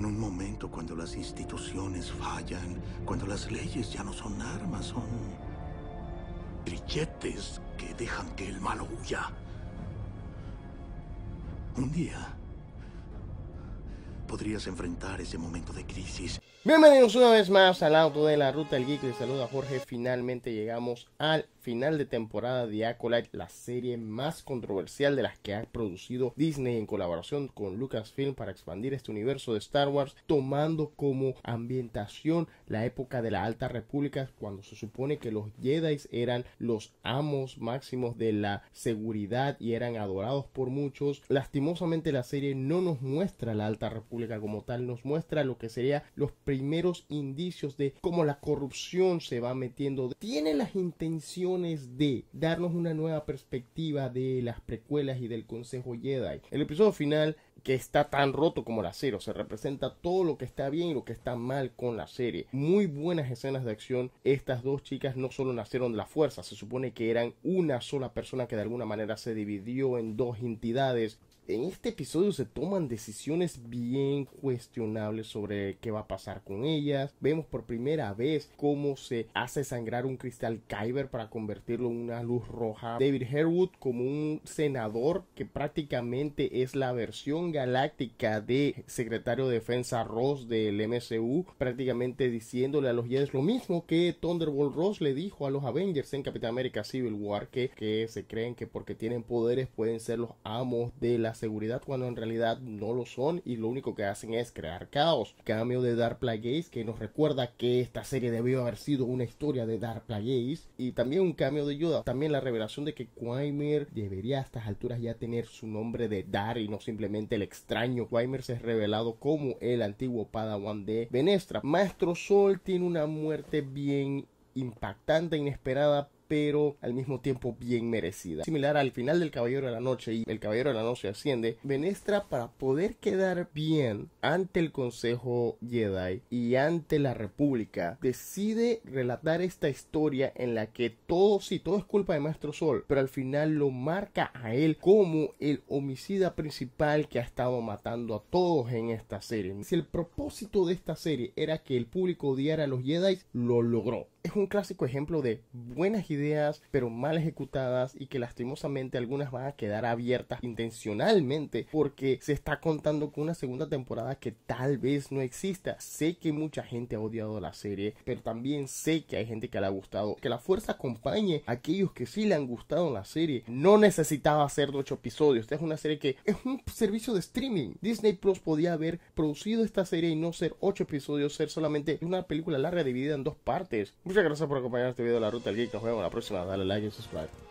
En un momento cuando las instituciones fallan, cuando las leyes ya no son armas, son grilletes que dejan que el malo huya. Un día podrías enfrentar ese momento de crisis. Bienvenidos una vez más al auto de la ruta del geek. Les saluda Jorge. Finalmente llegamos al final de temporada de Acolyte, la serie más controversial de las que ha producido Disney en colaboración con Lucasfilm para expandir este universo de Star Wars, tomando como ambientación la época de la Alta República, cuando se supone que los Jedi eran los amos máximos de la seguridad y eran adorados por muchos. Lastimosamente la serie no nos muestra la Alta República como tal, nos muestra lo que sería los primeros indicios de cómo la corrupción se va metiendo. Tiene las intenciones de darnos una nueva perspectiva de las precuelas y del Consejo Jedi. El episodio final que está tan roto como la acero se representa todo lo que está bien y lo que está mal con la serie. Muy buenas escenas de acción. Estas dos chicas no solo nacieron de la fuerza, se supone que eran una sola persona que de alguna manera se dividió en dos entidades en este episodio se toman decisiones bien cuestionables sobre qué va a pasar con ellas. Vemos por primera vez cómo se hace sangrar un cristal Kyber para convertirlo en una luz roja. David Herwood como un senador que prácticamente es la versión galáctica de secretario de defensa Ross del MCU, prácticamente diciéndole a los Jedi lo mismo que Thunderbolt Ross le dijo a los Avengers en Capitán América Civil War que, que se creen que porque tienen poderes pueden ser los amos de las seguridad cuando en realidad no lo son y lo único que hacen es crear caos. Cambio de Dark Plagueis que nos recuerda que esta serie debió haber sido una historia de Dark Plagueis y también un cambio de Yoda, también la revelación de que Quimer debería a estas alturas ya tener su nombre de Dar y no simplemente el extraño. Quimer se ha revelado como el antiguo Padawan de Venestra. Maestro Sol tiene una muerte bien impactante, inesperada, pero al mismo tiempo bien merecida. Similar al final del Caballero de la Noche y el Caballero de la Noche asciende, Venestra para poder quedar bien ante el Consejo Jedi y ante la República, decide relatar esta historia en la que todo, sí, todo es culpa de Maestro Sol, pero al final lo marca a él como el homicida principal que ha estado matando a todos en esta serie. Si el propósito de esta serie era que el público odiara a los Jedi, lo logró es un clásico ejemplo de buenas ideas pero mal ejecutadas y que lastimosamente algunas van a quedar abiertas intencionalmente porque se está contando con una segunda temporada que tal vez no exista. Sé que mucha gente ha odiado la serie, pero también sé que hay gente que le ha gustado. Que la fuerza acompañe a aquellos que sí le han gustado la serie. No necesitaba hacer ocho episodios. Esta es una serie que es un servicio de streaming. Disney Plus podía haber producido esta serie y no ser 8 episodios, ser solamente una película larga dividida en dos partes Muchas gracias por acompañar este video de la ruta del geek. Nos vemos la próxima. Dale like y subscribe.